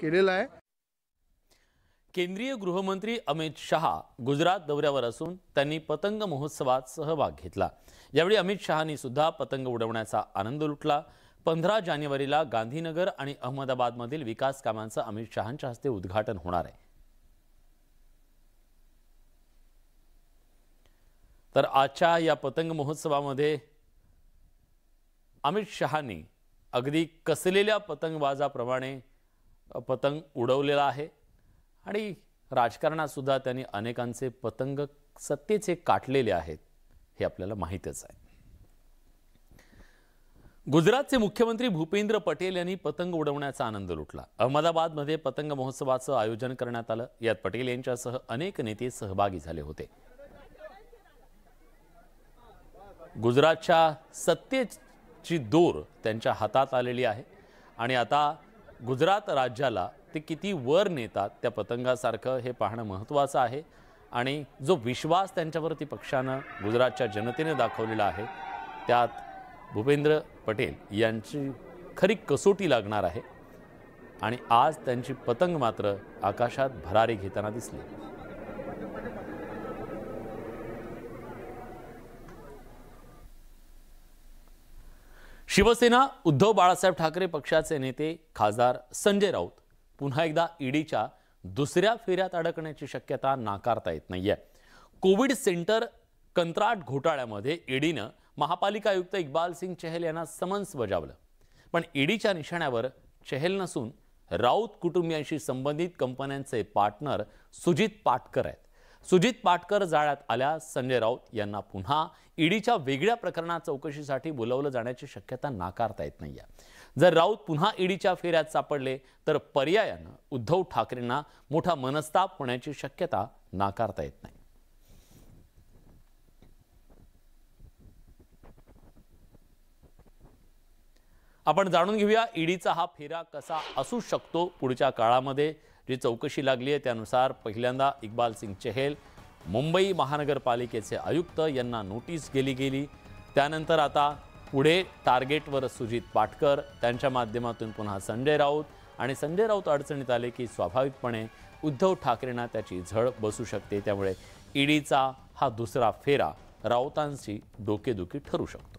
केलेला आहे केंद्रीय गृहमंत्री अमित शहा गुजरात दौऱ्यावर असून त्यांनी पतंग महोत्सवात सहभाग घेतला यावेळी अमित शहानी सुद्धा पतंग उडवण्याचा आनंद लुटला पंधरा जानेवारीला गांधीनगर आणि अहमदाबादमधील विकास कामांचं अमित शहाच्या हस्ते उद्घाटन होणार आहे तर आजच्या या पतंग महोत्सवामध्ये अमित शहानी अगदी कसलेल्या पतंगबाजाप्रमाणे पतंग उडवलेला आहे आणि सुद्धा त्यांनी अनेकांचे पतंग सत्तेचे काटलेले आहेत हे आपल्याला माहितच आहे गुजरातचे मुख्यमंत्री भूपेंद्र पटेल यांनी पतंग उडवण्याचा आनंद लुटला अहमदाबादमध्ये पतंग महोत्सवाचं आयोजन करण्यात आलं यात पटेल यांच्यासह अनेक नेते सहभागी झाले होते गुजरातच्या सत्तेची दोर त्यांच्या हातात आलेली आहे आणि आता गुजरात राज्याला ते किती वर नेतात त्या पतंगासारखं हे पाहणं महत्त्वाचं आहे आणि जो विश्वास त्यांच्यावरती पक्षानं गुजरातच्या जनतेने दाखवलेला आहे त्यात भूपेंद्र पटेल यांची खरी कसोटी लागणार आहे आणि आज त्यांची पतंग मात्र आकाशात भरारी घेताना दिसली शिवसेना उद्धव बाळासाहेब ठाकरे पक्षाचे नेते खासदार संजय राऊत पुन्हा एकदा ईडीच्या दुसऱ्या फेऱ्यात अडकण्याची शक्यता नाकारता येत नाहीये कोविड सेंटर कंत्राट घोटाळ्यामध्ये ईडीनं महापालिका आयुक्त इक्बाल सिंग चहल यांना समन्स बजावलं पण ईडीच्या निशाण्यावर चहल नसून राऊत कुटुंबियांशी संबंधित कंपन्यांचे पार्टनर सुजित पाटकर आहेत सुजित पाटकर जाळ्यात आल्या संजय राऊत यांना पुन्हा ईडीच्या वेगळ्या प्रकरणात चौकशीसाठी बोलावलं जाण्याची शक्यता नाकारता येत नाही आहे जर राऊत पुन्हा ईडीच्या फेऱ्यात सापडले तर पर्यायानं उद्धव ठाकरेंना मोठा मनस्ताप होण्याची शक्यता नाकारता येत नाही आपण जाणून घेऊया ईडीचा हा फेरा कसा असू शकतो पुढच्या काळामध्ये जी चौकशी लागली आहे त्यानुसार पहिल्यांदा इक्बाल सिंग चहल मुंबई महानगरपालिकेचे आयुक्त यांना नोटीस गेली गेली त्यानंतर आता पुढे टार्गेटवर सुजित पाटकर त्यांच्या माध्यमातून पुन्हा संजय राऊत आणि संजय राऊत अडचणीत आले की स्वाभाविकपणे उद्धव ठाकरेंना त्याची झळ बसू शकते त्यामुळे ईडीचा हा दुसरा फेरा राऊतांशी डोकेदुखी ठरू शकतो